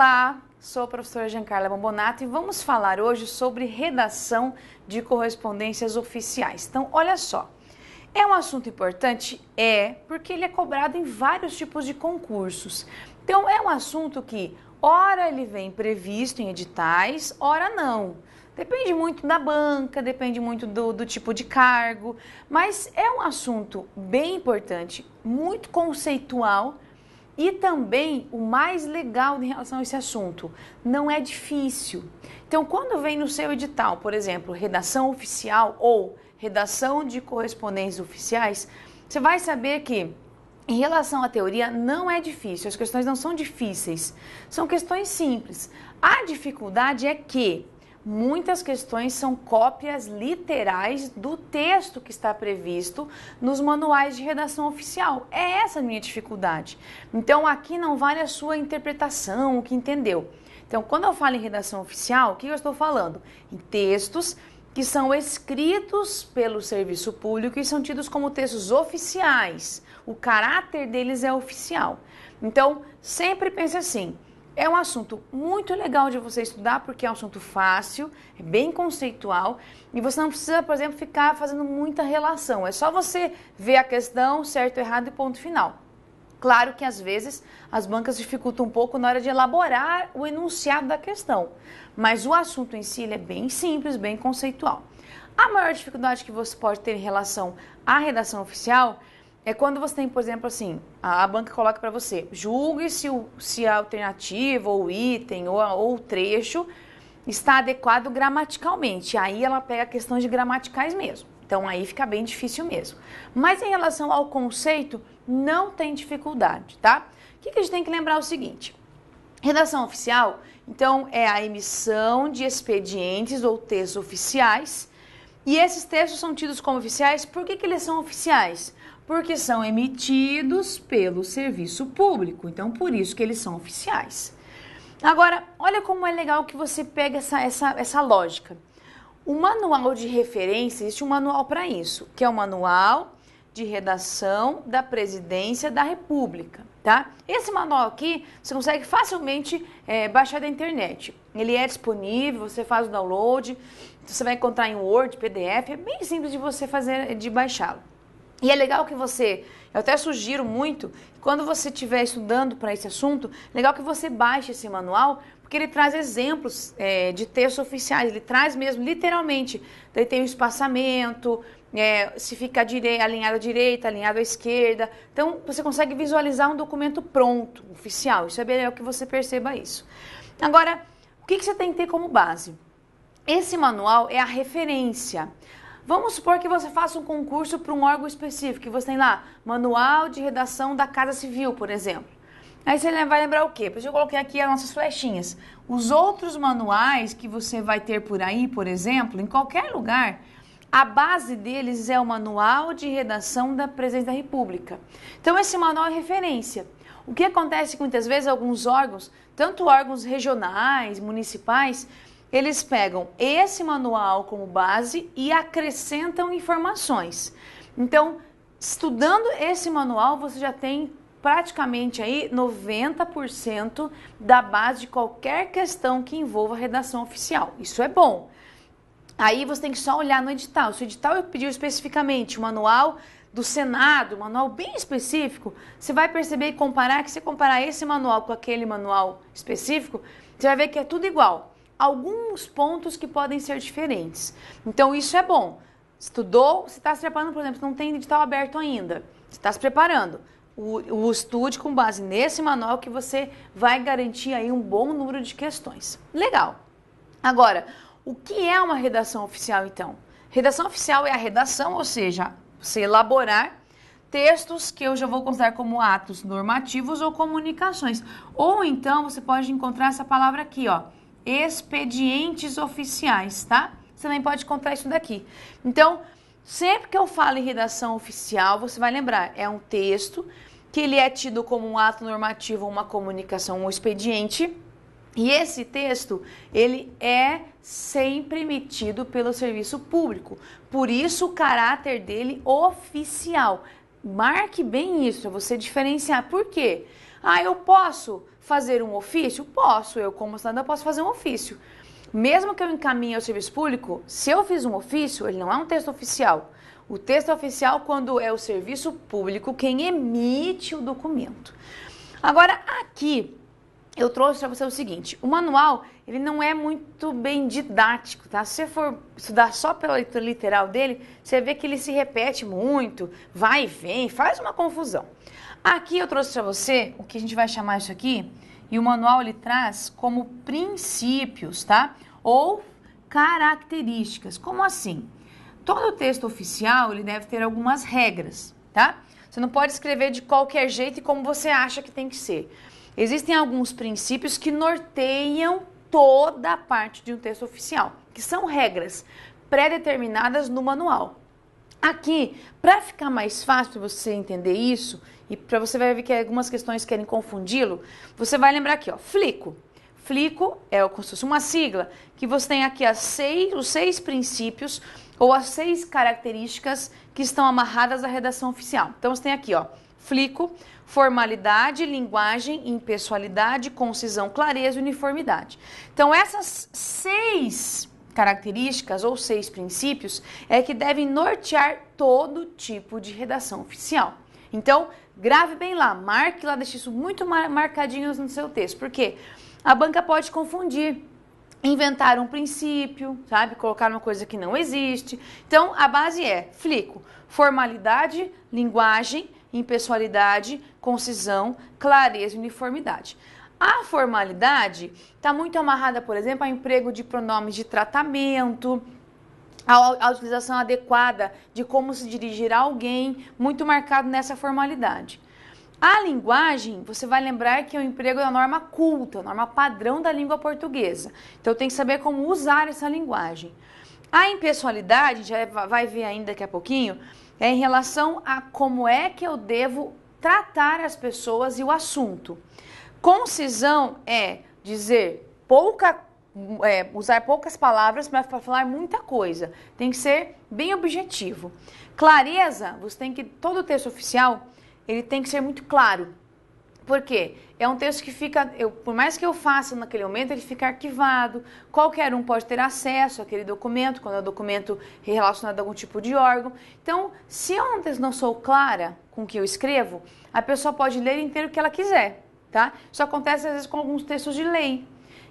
Olá, sou a professora Giancarla Bombonato e vamos falar hoje sobre redação de correspondências oficiais. Então, olha só. É um assunto importante? É, porque ele é cobrado em vários tipos de concursos. Então, é um assunto que, ora, ele vem previsto em editais, ora, não. Depende muito da banca, depende muito do, do, tipo de cargo, mas é um assunto bem importante, muito conceitual e também o mais legal em relação a esse assunto, não é difícil. Então, quando vem no seu edital, por exemplo, redação oficial ou redação de correspondências oficiais, você vai saber que em relação à teoria, não é difícil, as questões não são difíceis, são questões simples. A dificuldade é que muitas questões são cópias literais do texto que está previsto nos manuais de redação oficial. É essa a minha dificuldade. Então aqui não vale a sua interpretação, o que entendeu. Então, quando eu falo em redação oficial, o que eu estou falando? Em textos que são escritos pelo serviço público e são tidos como textos oficiais. O caráter deles é oficial. Então, sempre pense assim: é um assunto muito legal de você estudar porque é um assunto fácil, é bem conceitual e você não precisa, por exemplo, ficar fazendo muita relação. É só você ver a questão, certo, errado e ponto final. Claro que às vezes as bancas dificultam um pouco na hora de elaborar o enunciado da questão, mas o assunto em si é bem simples, bem conceitual. A maior dificuldade que você pode ter em relação à redação oficial é quando você tem, por exemplo, assim, a, a banca coloca para você, julgue se, o, se a alternativa, ou o item, ou, o trecho está adequado gramaticalmente. Aí ela pega questões de gramaticais mesmo. Então aí fica bem difícil mesmo. Mas em relação ao conceito, não tem dificuldade, tá? O que, que a gente tem que lembrar é o seguinte: redação oficial, então, é a emissão de expedientes ou textos oficiais. E esses textos são tidos como oficiais, por que, que eles são oficiais? porque são emitidos pelo serviço público, então por isso que eles são oficiais. Agora, olha como é legal que você pega essa, essa, essa lógica. O manual de referência, existe um manual para isso, que é o manual de redação da presidência da república, tá? Esse manual aqui você consegue facilmente é, baixar da internet. Ele é disponível, você faz o download, você vai encontrar em Word, PDF, é bem simples de você fazer, de baixá-lo. E é legal que você, eu até sugiro muito, quando você estiver estudando para esse assunto, legal que você baixe esse manual, porque ele traz exemplos é, de textos oficiais, ele traz mesmo, literalmente. Daí tem o espaçamento, é, se fica dire... alinhado à direita, alinhado à esquerda. Então, você consegue visualizar um documento pronto, oficial. Isso é bem legal que você perceba isso. Agora, o que, que você tem que ter como base? Esse manual é a referência. Vamos supor que você faça um concurso para um órgão específico, que você tem lá manual de redação da Casa Civil, por exemplo. Aí você vai lembrar o quê? Por isso eu coloquei aqui as nossas flechinhas. Os outros manuais que você vai ter por aí, por exemplo, em qualquer lugar, a base deles é o Manual de Redação da Presidência da República. Então, esse manual é referência. O que acontece que muitas vezes alguns órgãos, tanto órgãos regionais, municipais, eles pegam esse manual como base e acrescentam informações. Então, estudando esse manual, você já tem praticamente aí 90% da base de qualquer questão que envolva redação oficial. Isso é bom. Aí você tem que só olhar no edital. Se o edital pediu especificamente o manual do Senado, um manual bem específico, você vai perceber e comparar que se comparar esse manual com aquele manual específico, você vai ver que é tudo igual alguns pontos que podem ser diferentes. Então, isso é bom. Estudou, se está se preparando, por exemplo, não tem edital aberto ainda, se está se preparando. O, o estude com base nesse manual que você vai garantir aí um bom número de questões. Legal. Agora, o que é uma redação oficial então? Redação oficial é a redação, ou seja, você elaborar textos que eu já vou considerar como atos normativos ou comunicações. Ou então você pode encontrar essa palavra aqui, ó, expedientes oficiais, tá? Você nem pode encontrar isso daqui. Então, sempre que eu falo em redação oficial, você vai lembrar, é um texto que ele é tido como um ato normativo, uma comunicação, um expediente. E esse texto, ele é sempre emitido pelo serviço público. Por isso o caráter dele oficial. Marque bem isso, você diferenciar. Por quê? Porque ah, eu posso fazer um ofício? Posso, eu como cidadã posso fazer um ofício. Mesmo que eu encaminhe ao serviço público, se eu fiz um ofício, ele não é um texto oficial. O texto é oficial, quando é o serviço público quem emite o documento. Agora, aqui, eu trouxe para você o seguinte: o manual ele não é muito bem didático, tá? Se você for estudar só pela leitura literal dele, você vê que ele se repete muito, vai e vem, faz uma confusão. Aqui eu trouxe para você o que a gente vai chamar isso aqui, e o manual ele traz como princípios, tá? Ou características. Como assim? Todo texto oficial ele deve ter algumas regras, tá? Você não pode escrever de qualquer jeito e como você acha que tem que ser. Existem alguns princípios que norteiam toda a parte de um texto oficial, que são regras pré-determinadas no manual. Aqui, para ficar mais fácil você entender isso, e para você vai ver que algumas questões querem confundi-lo, você vai lembrar aqui, ó, Flico. Flico é como se fosse uma sigla, que você tem aqui as seis, os seis princípios ou as seis características que estão amarradas à redação oficial. Então você tem aqui, ó, Flico, formalidade, linguagem, impessoalidade, concisão, clareza e uniformidade. Então essas seis características ou seis princípios é que devem nortear todo tipo de redação oficial. Então, grave bem lá, marque lá, deixe isso muito marcadinhos no seu texto, porque a banca pode confundir inventar um princípio, sabe? Colocar uma coisa que não existe. Então, a base é flico, formalidade, linguagem, impessoalidade, concisão, clareza e uniformidade. A formalidade está muito amarrada, por exemplo, ao emprego de pronomes de tratamento, a, utilização adequada de como se dirigir a alguém, muito marcado nessa formalidade. A linguagem, você vai lembrar que é o emprego da é norma culta, norma padrão da língua portuguesa. Então tem que saber como usar essa linguagem. A impessoalidade, já é, vai ver ainda daqui a pouquinho, é em relação a como é que eu devo tratar as pessoas e o assunto. Concisão é dizer pouca, é, usar poucas palavras para falar muita coisa. Tem que ser bem objetivo. Clareza, você tem que todo texto oficial ele tem que ser muito claro. Porque é um texto que fica, eu, por mais que eu faça naquele momento, ele fica arquivado. Qualquer um pode ter acesso àquele documento, quando é um documento relacionado a algum tipo de órgão. Então, se eu antes não sou clara com o que eu escrevo, a pessoa pode ler inteiro o que ela quiser. Tá? Isso acontece às vezes com alguns textos de lei,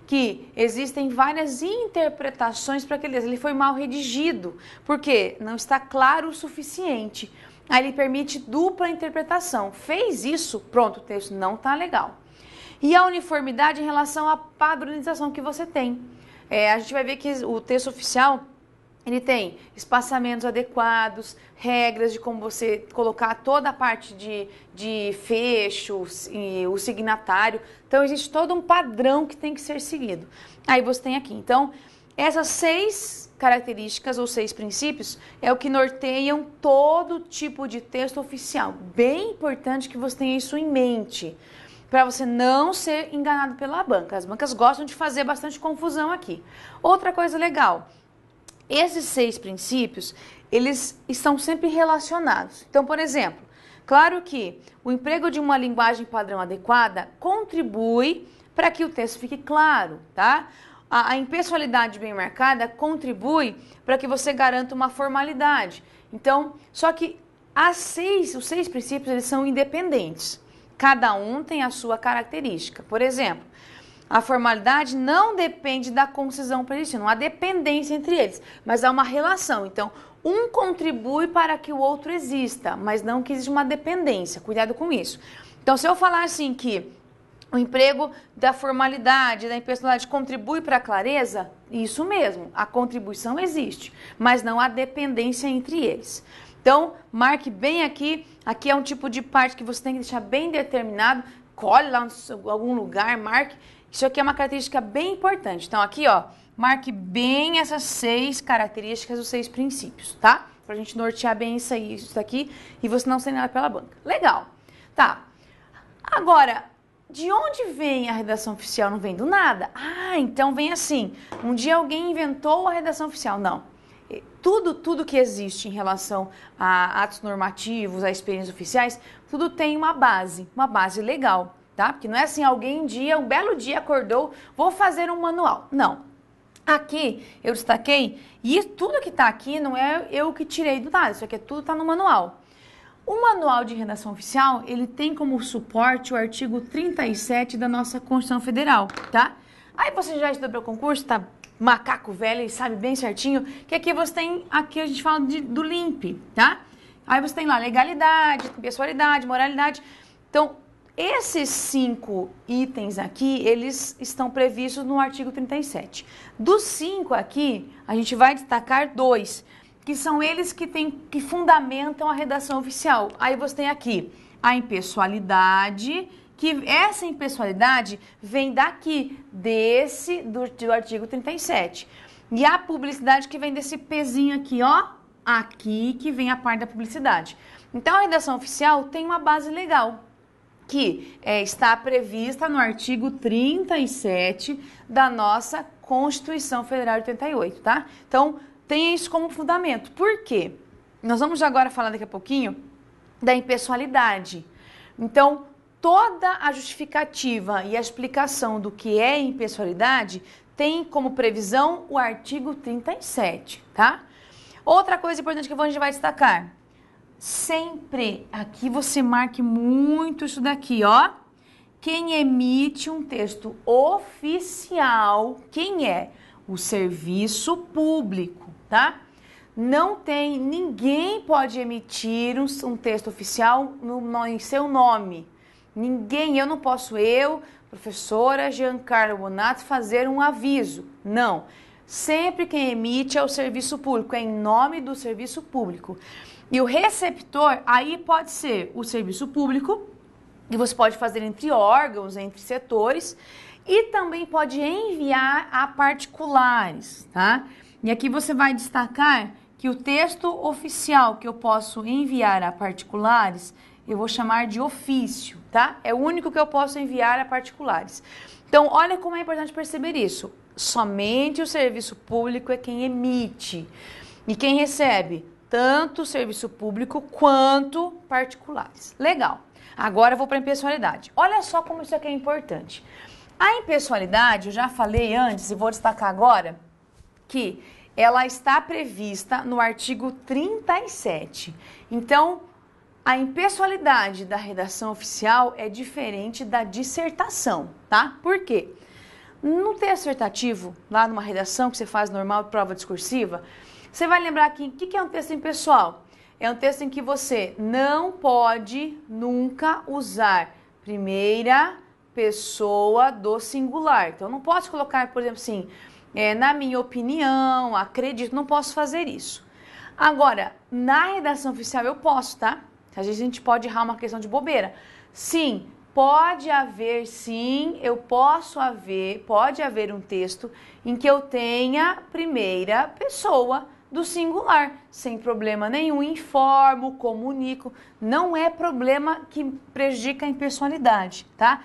que existem várias interpretações para aquele texto. Ele foi mal redigido, porque não está claro o suficiente. Aí ele permite dupla interpretação. Fez isso, pronto, o texto não está legal. E a uniformidade em relação à padronização que você tem. É, a gente vai ver que o texto oficial ele tem espaçamentos adequados, regras de como você colocar toda a parte de, de fechos e o signatário. Então, existe todo um padrão que tem que ser seguido. Aí você tem aqui. Então, essas seis características ou seis princípios é o que norteiam todo tipo de texto oficial. Bem importante que você tenha isso em mente para você não ser enganado pela banca. As bancas gostam de fazer bastante confusão aqui. Outra coisa legal, esses seis princípios, eles estão sempre relacionados. Então, por exemplo, claro que o emprego de uma linguagem padrão adequada contribui para que o texto fique claro, tá? A, a impessoalidade bem marcada contribui para que você garanta uma formalidade. Então, só que as seis, os seis princípios, eles são independentes. Cada um tem a sua característica. Por exemplo, a formalidade não depende da concisão predestina, não há dependência entre eles, mas há uma relação. Então, um contribui para que o outro exista, mas não que exista uma dependência. Cuidado com isso. Então, se eu falar assim que o emprego da formalidade, da impersonalidade contribui para a clareza, isso mesmo, a contribuição existe, mas não há dependência entre eles. Então, marque bem aqui, aqui é um tipo de parte que você tem que deixar bem determinado, colhe lá em algum lugar, marque isso aqui é uma característica bem importante. Então, aqui, ó, marque bem essas seis características, os seis princípios, tá? Pra gente nortear bem isso aí, isso daqui, e você não ser nada pela banca. Legal. Tá. Agora, de onde vem a redação oficial? Não vem do nada? Ah, então vem assim. Um dia alguém inventou a redação oficial. Não. Tudo, tudo que existe em relação a atos normativos, a experiências oficiais, tudo tem uma base, uma base legal tá? Porque não é assim, alguém um dia, um belo dia acordou, vou fazer um manual. Não. Aqui eu destaquei, e tudo que está aqui não é eu que tirei do nada, isso aqui é tudo está no manual. O manual de redação oficial, ele tem como suporte o artigo 37 da nossa Constituição Federal, tá? Aí você já estudou para o concurso, tá macaco velho e sabe bem certinho, que aqui você tem, aqui a gente fala de, do LIMP, tá? Aí você tem lá legalidade, pessoalidade, moralidade. Então, esses cinco itens aqui, eles estão previstos no artigo 37. Dos cinco aqui, a gente vai destacar dois, que são eles que, tem, que fundamentam a redação oficial. Aí você tem aqui a impessoalidade, que essa impessoalidade vem daqui, desse, do, do artigo 37. E a publicidade que vem desse pezinho aqui, ó, aqui que vem a parte da publicidade. Então a redação oficial tem uma base legal, que é, está prevista no artigo 37 da nossa Constituição Federal de 88, tá? Então, tenha isso como fundamento. Por quê? Nós vamos agora falar daqui a pouquinho da impessoalidade. Então, toda a justificativa e a explicação do que é impessoalidade tem como previsão o artigo 37, tá? Outra coisa importante que a gente vai destacar sempre aqui você marque muito isso daqui, ó. Quem emite um texto oficial, quem é? O serviço público, tá? Não tem, ninguém pode emitir um, um texto oficial no, no, em seu nome. Ninguém, eu não posso, eu, professora Giancarlo Bonato, fazer um aviso. Não. Sempre quem emite é o serviço público, é em nome do serviço público. E o receptor aí pode ser o serviço público, que você pode fazer entre órgãos, entre setores, e também pode enviar a particulares, tá? E aqui você vai destacar que o texto oficial que eu posso enviar a particulares, eu vou chamar de ofício, tá? É o único que eu posso enviar a particulares. Então, olha como é importante perceber isso. Somente o serviço público é quem emite. E quem recebe? tanto serviço público quanto particulares. Legal. Agora eu vou para a impessoalidade. Olha só como isso aqui é importante. A impessoalidade, eu já falei antes e vou destacar agora, que ela está prevista no artigo 37. Então, a impessoalidade da redação oficial é diferente da dissertação, tá? Por quê? No texto assertativo lá numa redação que você faz normal, prova discursiva, você vai lembrar aqui, o que, que é um texto impessoal? É um texto em que você não pode nunca usar primeira pessoa do singular. Então, não posso colocar, por exemplo, assim, é, na minha opinião, acredito, não posso fazer isso. Agora, na redação oficial eu posso, tá? Às vezes a gente pode errar uma questão de bobeira. Sim, pode haver, sim, eu posso haver, pode haver um texto em que eu tenha primeira pessoa do singular, sem problema nenhum, informo, comunico, não é problema que prejudica a impersonalidade, tá?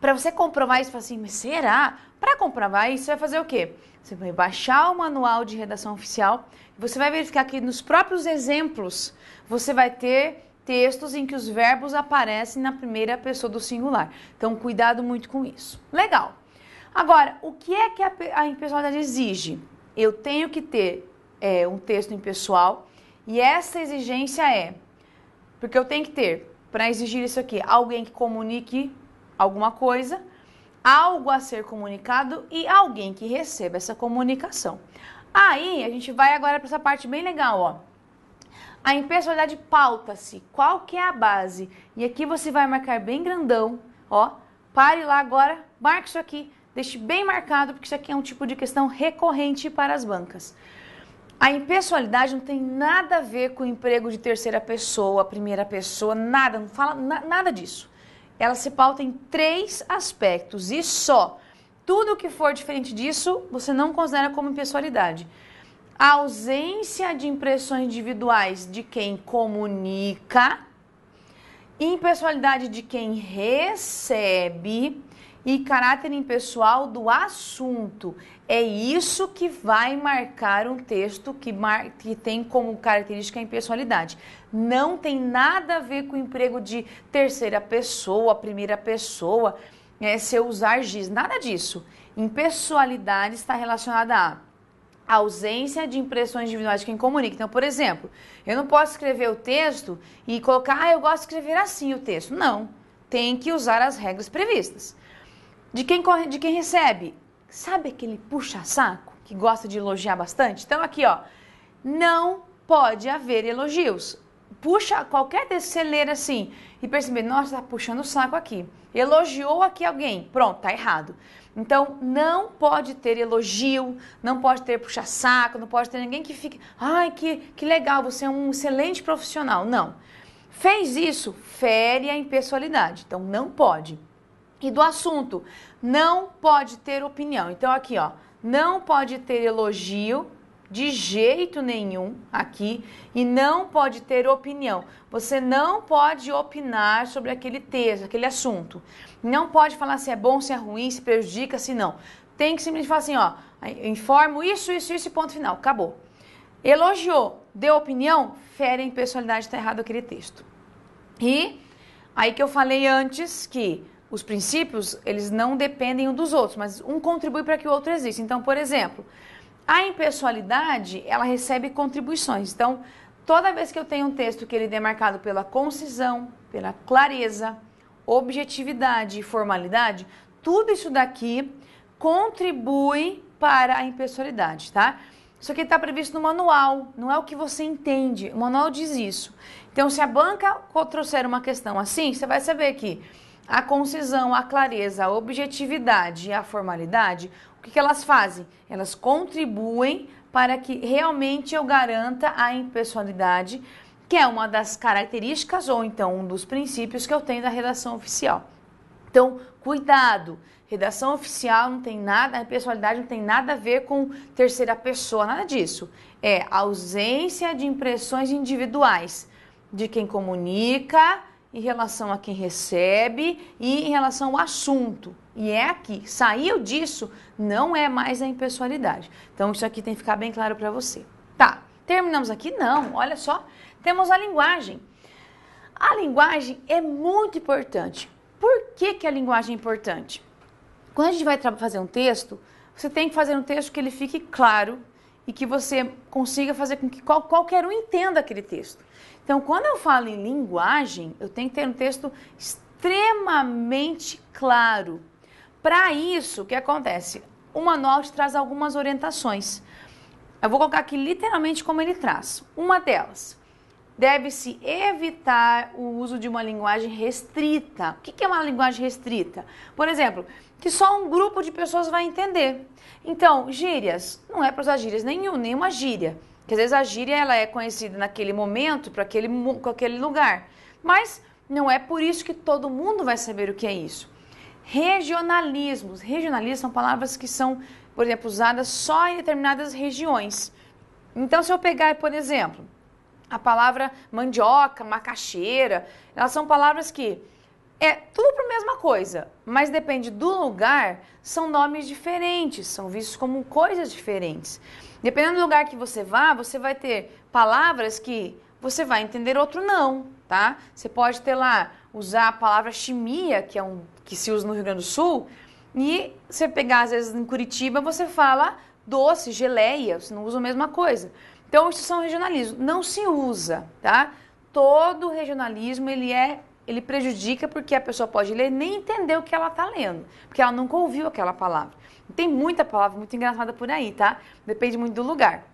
Para você comprovar isso, assim, mas será? Para comprovar isso, você vai fazer o quê? Você vai baixar o manual de redação oficial, você vai verificar que nos próprios exemplos, você vai ter textos em que os verbos aparecem na primeira pessoa do singular. Então, cuidado muito com isso. Legal. Agora, o que é que a, a impersonalidade exige? eu tenho que ter é, um texto impessoal e essa exigência é, porque eu tenho que ter, para exigir isso aqui, alguém que comunique alguma coisa, algo a ser comunicado e alguém que receba essa comunicação. Aí a gente vai agora para essa parte bem legal, ó. A impessoalidade pauta-se. Qual que é a base? E aqui você vai marcar bem grandão, ó. Pare lá agora, marque isso aqui. Deixe bem marcado, porque isso aqui é um tipo de questão recorrente para as bancas. A impessoalidade não tem nada a ver com o emprego de terceira pessoa, primeira pessoa, nada, não fala na, nada disso. Ela se pauta em três aspectos e só. Tudo que for diferente disso, você não considera como impessoalidade. A ausência de impressões individuais de quem comunica, impessoalidade de quem recebe, e caráter impessoal do assunto. É isso que vai marcar um texto que, mar... que tem como característica a impessoalidade. Não tem nada a ver com o emprego de terceira pessoa, primeira pessoa, é, se eu usar giz, nada disso. Impessoalidade está relacionada a ausência de impressões individuais de quem comunica. Então, por exemplo, eu não posso escrever o texto e colocar, ah, eu gosto de escrever assim o texto. Não, tem que usar as regras previstas. De quem, corre, de quem recebe? Sabe aquele puxa-saco que gosta de elogiar bastante? Então, aqui, ó. Não pode haver elogios. Puxa qualquer desceleira assim e perceber, nossa, tá puxando o saco aqui. Elogiou aqui alguém. Pronto, tá errado. Então, não pode ter elogio, não pode ter puxa-saco, não pode ter ninguém que fique, ai, que, que legal, você é um excelente profissional. Não. Fez isso, fere a impessoalidade. Então, não pode e do assunto. Não pode ter opinião. Então, aqui, ó, não pode ter elogio de jeito nenhum aqui e não pode ter opinião. Você não pode opinar sobre aquele texto, aquele assunto. Não pode falar se é bom, se é ruim, se prejudica, se não. Tem que simplesmente falar assim, ó, informo isso, isso, isso e ponto final. Acabou. Elogiou, deu opinião, fere a impessoalidade, está errado aquele texto. E aí que eu falei antes que os princípios, eles não dependem um dos outros, mas um contribui para que o outro exista. Então, por exemplo, a impessoalidade, ela recebe contribuições. Então, toda vez que eu tenho um texto que ele é marcado pela concisão, pela clareza, objetividade e formalidade, tudo isso daqui contribui para a impessoalidade, tá? Isso aqui está previsto no manual, não é o que você entende. O manual diz isso. Então, se a banca trouxer uma questão assim, você vai saber que a concisão, a clareza, a objetividade e a formalidade, o que, elas fazem? Elas contribuem para que realmente eu garanta a impessoalidade, que é uma das características ou então um dos princípios que eu tenho da redação oficial. Então, cuidado! Redação oficial não tem nada, a pessoalidade não tem nada a ver com terceira pessoa, nada disso. É ausência de impressões individuais de quem comunica em relação a quem recebe e em relação ao assunto. E é aqui. Saiu disso, não é mais a impessoalidade. Então, isso aqui tem que ficar bem claro para você. Tá, terminamos aqui? Não, olha só. Temos a linguagem. A linguagem é muito importante. Por que, que a linguagem é importante? Quando a gente vai fazer um texto, você tem que fazer um texto que ele fique claro e que você consiga fazer com que qual, qualquer um entenda aquele texto. Então, quando eu falo em linguagem, eu tenho que ter um texto extremamente claro. Para isso, o que acontece? O manual te traz algumas orientações. Eu vou colocar aqui literalmente como ele traz. Uma delas, deve-se evitar o uso de uma linguagem restrita. O que é uma linguagem restrita? Por exemplo, que só um grupo de pessoas vai entender. Então, gírias, não é para usar gírias nenhum, nenhuma gíria. Que às vezes a gíria ela é conhecida naquele momento, para aquele, aquele lugar. Mas não é por isso que todo mundo vai saber o que é isso. Regionalismos. Regionalismos são palavras que são, por exemplo, usadas só em determinadas regiões. Então, se eu pegar, por exemplo, a palavra mandioca, macaxeira, elas são palavras que é tudo para a mesma coisa, mas depende do lugar, são nomes diferentes, são vistos como coisas diferentes. Dependendo do lugar que você vá, você vai ter palavras que você vai entender outro não, tá? Você pode ter lá usar a palavra chimia, que é um que se usa no Rio Grande do Sul, e você pegar às vezes em Curitiba, você fala doce, geleia, você não usa a mesma coisa. Então, isso são regionalismos, não se usa, tá? Todo regionalismo ele é ele prejudica porque a pessoa pode ler nem entender o que ela está lendo, porque ela nunca ouviu aquela palavra. Tem muita palavra muito engraçada por aí, tá? Depende muito do lugar.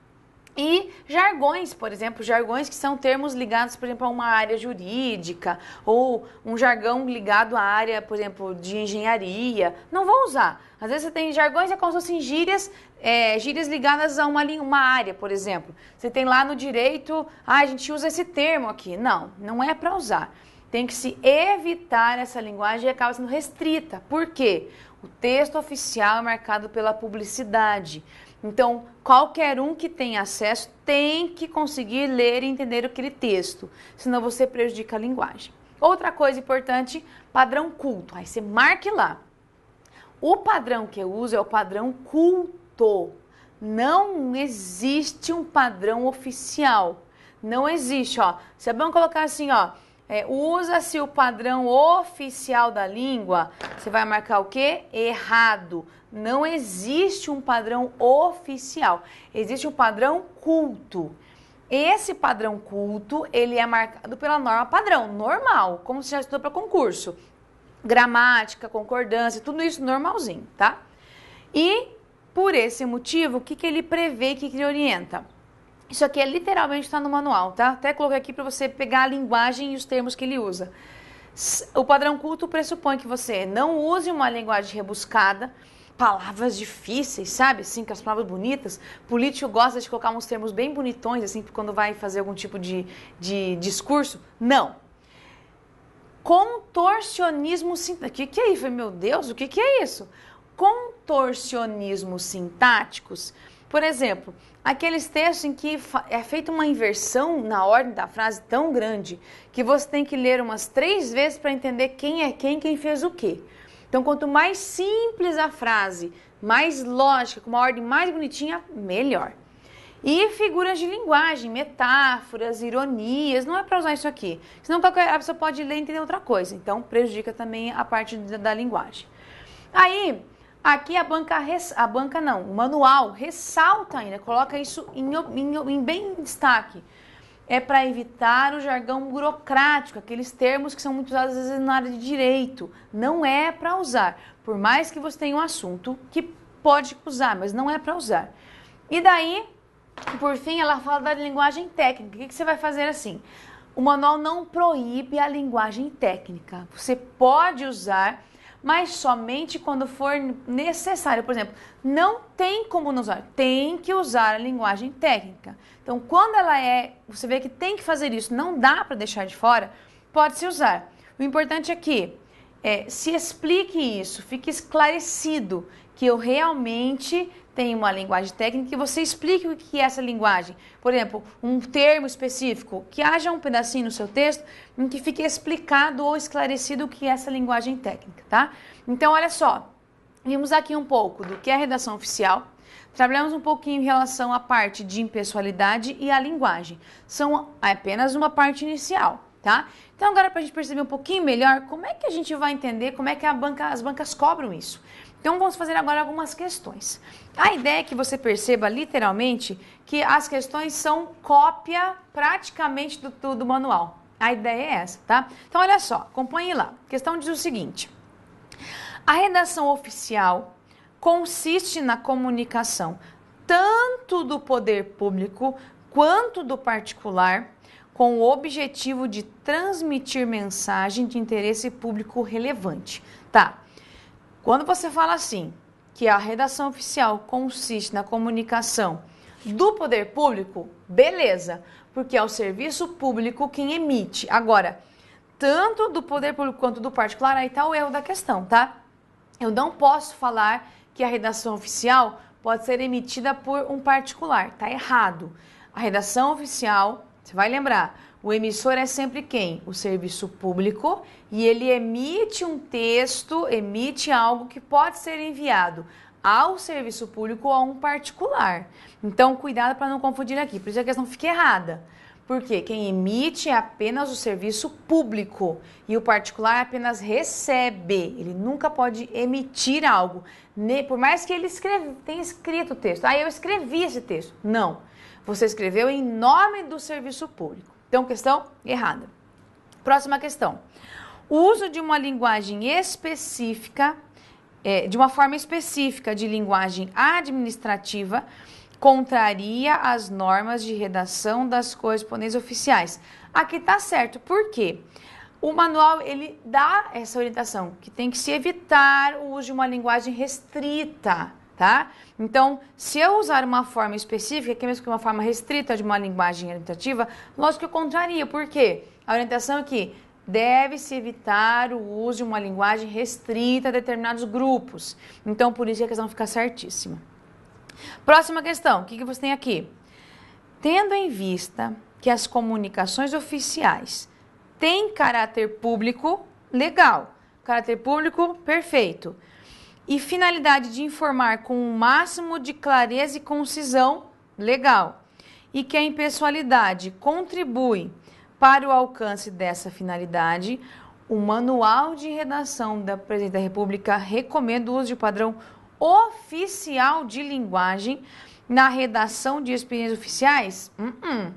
E jargões, por exemplo, jargões que são termos ligados, por exemplo, a uma área jurídica ou um jargão ligado à área, por exemplo, de engenharia. Não vou usar. Às vezes você tem jargões, é como se fossem gírias, é, gírias ligadas a uma, uma área, por exemplo. Você tem lá no direito, ah, a gente usa esse termo aqui. Não, não é para usar tem que se evitar essa linguagem e acaba sendo restrita. Por quê? O texto oficial é marcado pela publicidade. Então, qualquer um que tem acesso tem que conseguir ler e entender aquele texto, senão você prejudica a linguagem. Outra coisa importante, padrão culto. Aí você marque lá. O padrão que eu uso é o padrão culto. Não existe um padrão oficial. Não existe, ó. Se é bom colocar assim, ó, é, Usa-se o padrão oficial da língua. Você vai marcar o quê? Errado. Não existe um padrão oficial. Existe um padrão culto. Esse padrão culto, ele é marcado pela norma padrão, normal, como você já estudou para concurso. Gramática, concordância, tudo isso normalzinho, tá? E, por esse motivo, o que, que ele prevê, o que, que ele orienta? Isso aqui é literalmente está no manual, tá? Até coloquei aqui para você pegar a linguagem e os termos que ele usa. O padrão culto pressupõe que você não use uma linguagem rebuscada, palavras difíceis, sabe? Assim, com as palavras bonitas. Político gosta de colocar uns termos bem bonitões, assim, quando vai fazer algum tipo de, de discurso. Não. Contorcionismo sintático. O que, que é isso? Meu Deus, o que, que é isso? Contorcionismo sintáticos por exemplo, aqueles textos em que é feita uma inversão na ordem da frase tão grande que você tem que ler umas três vezes para entender quem é quem, quem fez o quê. Então, quanto mais simples a frase, mais lógica, com uma ordem mais bonitinha, melhor. E figuras de linguagem, metáforas, ironias, não é para usar isso aqui. Senão qualquer pessoa pode ler e entender outra coisa. Então prejudica também a parte da, da linguagem. Aí Aqui a banca, res, a banca não, o manual ressalta ainda, coloca isso em, em, em bem destaque. É para evitar o jargão burocrático, aqueles termos que são muito usados às vezes na área de direito. Não é para usar, por mais que você tenha um assunto que pode usar, mas não é para usar. E daí, por fim, ela fala da linguagem técnica. O que, que você vai fazer assim? O manual não proíbe a linguagem técnica. Você pode usar mas somente quando for necessário. Por exemplo, não tem como não usar, tem que usar a linguagem técnica. Então, quando ela é, você vê que tem que fazer isso, não dá para deixar de fora, pode se usar. O importante é que é, se explique isso, fique esclarecido que eu realmente tem uma linguagem técnica e você explique o que é essa linguagem. Por exemplo, um termo específico, que haja um pedacinho no seu texto em que fique explicado ou esclarecido o que é essa linguagem técnica, tá? Então, olha só, vimos aqui um pouco do que é a redação oficial, Trabalhamos um pouquinho em relação à parte de impessoalidade e à linguagem. São apenas uma parte inicial, tá? Então agora para a gente perceber um pouquinho melhor como é que a gente vai entender, como é que banca, as bancas cobram isso. Então vamos fazer agora algumas questões. A ideia é que você perceba literalmente que as questões são cópia praticamente do, do, do manual. A ideia é essa, tá? Então olha só, acompanhe lá. A questão diz o seguinte: a redação oficial consiste na comunicação tanto do poder público quanto do particular com o objetivo de transmitir mensagem de interesse público relevante. Tá? Quando você fala assim, que a redação oficial consiste na comunicação do poder público, beleza, porque é o serviço público quem emite. Agora, tanto do poder público quanto do particular, aí está o erro da questão, tá? Eu não posso falar que a redação oficial pode ser emitida por um particular, tá errado. A redação oficial, você vai lembrar, o emissor é sempre quem? O serviço público e ele emite um texto, emite algo que pode ser enviado ao serviço público ou a um particular. Então, cuidado para não confundir aqui, por isso a questão fica errada. Porque quem emite é apenas o serviço público e o particular apenas recebe. Ele nunca pode emitir algo, por mais que ele escreve, tenha escrito o texto. Ah, eu escrevi esse texto. Não. Você escreveu em nome do serviço público. Então, questão errada. Próxima questão. O uso de uma linguagem específica, é, de uma forma específica de linguagem administrativa, contraria as normas de redação das correspondências oficiais. Aqui está certo, por quê? O manual ele dá essa orientação que tem que se evitar o uso de uma linguagem restrita tá? Então, se eu usar uma forma específica, que é mesmo que uma forma restrita de uma linguagem orientativa, lógico que eu contraria, por quê? A orientação é que deve-se evitar o uso de uma linguagem restrita a determinados grupos. Então, por isso que a questão fica certíssima. Próxima questão, o que, que você tem aqui? Tendo em vista que as comunicações oficiais têm caráter público, legal. Caráter público, perfeito e finalidade de informar com o máximo de clareza e concisão, legal. E que a impessoalidade contribui para o alcance dessa finalidade, o Manual de Redação da Presidente da República recomenda o uso de padrão oficial de linguagem na redação de experiências oficiais? Uh -uh.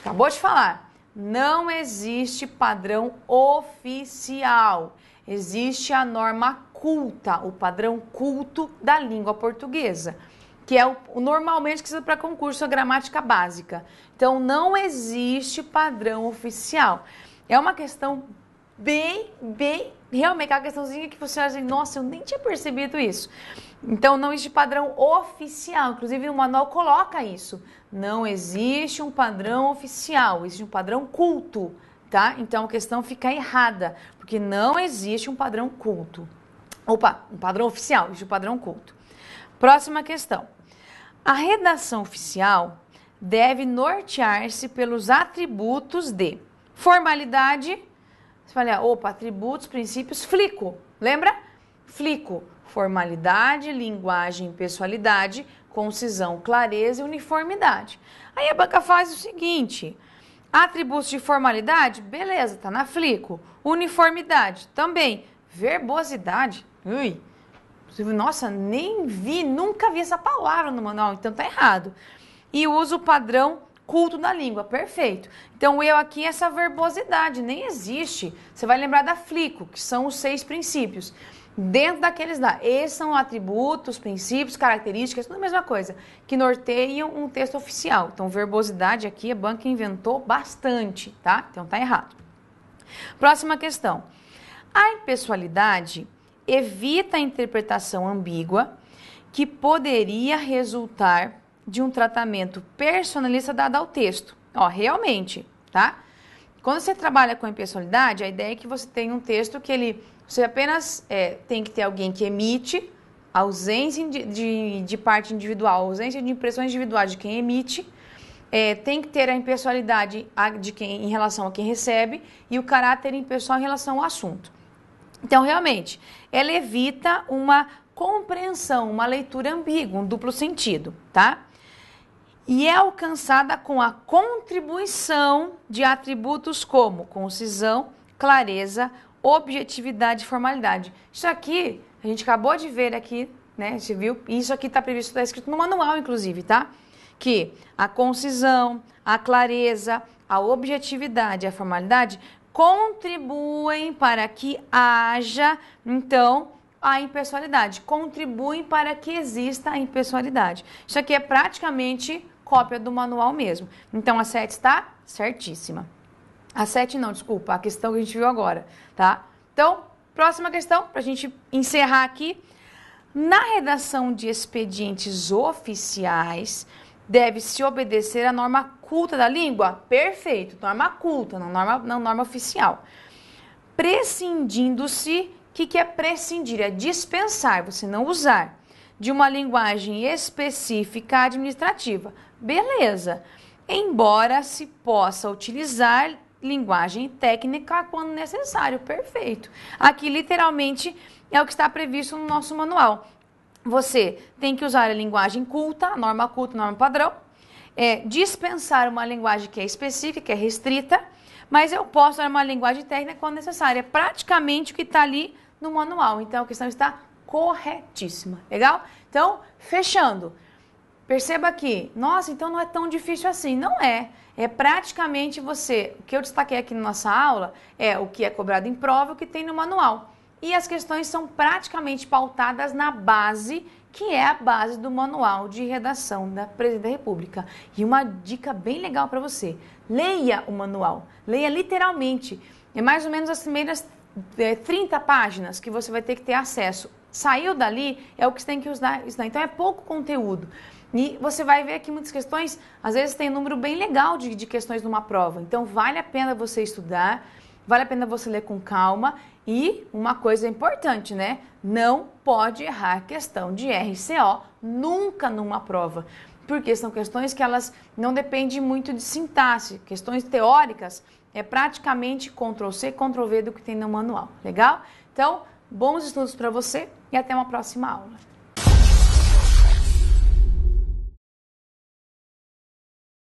Acabou de falar. Não existe padrão oficial. Existe a norma oculta o padrão culto da língua portuguesa, que é o, normalmente que se para concurso a gramática básica. Então não existe padrão oficial. É uma questão bem, bem, realmente aquela questãozinha que você acha, assim, nossa, eu nem tinha percebido isso. Então não existe padrão oficial, inclusive o manual coloca isso. Não existe um padrão oficial, existe um padrão culto, tá? Então a questão fica errada, porque não existe um padrão culto. Opa, um padrão oficial é o padrão culto. Próxima questão. A redação oficial deve nortear-se pelos atributos de formalidade. Você fala, opa, atributos, princípios, flico. Lembra? Flico, formalidade, linguagem, pessoalidade, concisão, clareza e uniformidade. Aí a banca faz o seguinte: atributos de formalidade, beleza, tá na flico. Uniformidade, também. Verbosidade, Ui, nossa, nem vi, nunca vi essa palavra no manual, então tá errado. E uso o padrão culto da língua, perfeito. Então, eu aqui, essa verbosidade nem existe. Você vai lembrar da flico, que são os seis princípios. Dentro daqueles lá, esses são atributos, princípios, características, tudo a mesma coisa, que norteiam um texto oficial. Então, verbosidade aqui, a banca inventou bastante, tá? Então, tá errado. Próxima questão. A impessoalidade evita a interpretação ambígua que poderia resultar de um tratamento personalista dado ao texto. Ó, realmente, tá? Quando você trabalha com impessoalidade, a ideia é que você tem um texto que ele. Você apenas é, tem que ter alguém que emite, ausência de, de, de, parte individual, ausência de impressões individuais de quem emite, é, tem que ter a impessoalidade de quem, em relação a quem recebe e o caráter impessoal em relação ao assunto. Então, realmente, ela evita uma compreensão, uma leitura ambígua, um duplo sentido, tá? E é alcançada com a contribuição de atributos como concisão, clareza, objetividade e formalidade. Isso aqui, a gente acabou de ver aqui, né? Você viu? Isso aqui está previsto, está escrito no manual, inclusive, tá? Que a concisão, a clareza, a objetividade e a formalidade contribuem para que haja, então, a impessoalidade, contribuem para que exista a impessoalidade. Isso aqui é praticamente cópia do manual mesmo. Então a 7 está certíssima. A 7 não, desculpa, a questão que a gente viu agora, tá? Então, próxima questão, para a gente encerrar aqui. Na redação de expedientes oficiais, deve-se obedecer à norma culta da língua? Perfeito, norma culta, não norma, não norma oficial. Prescindindo-se, o que, que é prescindir? É dispensar, você não usar, de uma linguagem específica administrativa. Beleza, embora se possa utilizar linguagem técnica quando necessário, perfeito. Aqui, literalmente, é o que está previsto no nosso manual você tem que usar a linguagem culta, a norma culta, a norma padrão, é, dispensar uma linguagem que é específica, que é restrita, mas eu posso usar uma linguagem técnica quando necessária. É praticamente o que está ali no manual. Então a questão está corretíssima. Legal? Então, fechando. Perceba que, nossa, então não é tão difícil assim. Não é. É praticamente você. O que eu destaquei aqui na nossa aula é o que é cobrado em prova e o que tem no manual e as questões são praticamente pautadas na base que é a base do manual de redação da Presidente da República. E uma dica bem legal para você: leia o manual, leia literalmente. É mais ou menos as primeiras é, 30 páginas que você vai ter que ter acesso. Saiu dali, é o que você tem que usar, estudar. Então é pouco conteúdo. E você vai ver que muitas questões, às vezes, tem um número bem legal de, de questões numa prova. Então vale a pena você estudar, vale a pena você ler com calma e uma coisa importante, né? Não pode errar a questão de RCO nunca numa prova, porque são questões que elas não dependem muito de sintaxe, questões teóricas é praticamente Ctrl C, Ctrl V do que tem no manual, legal? Então, bons estudos para você e até uma próxima aula.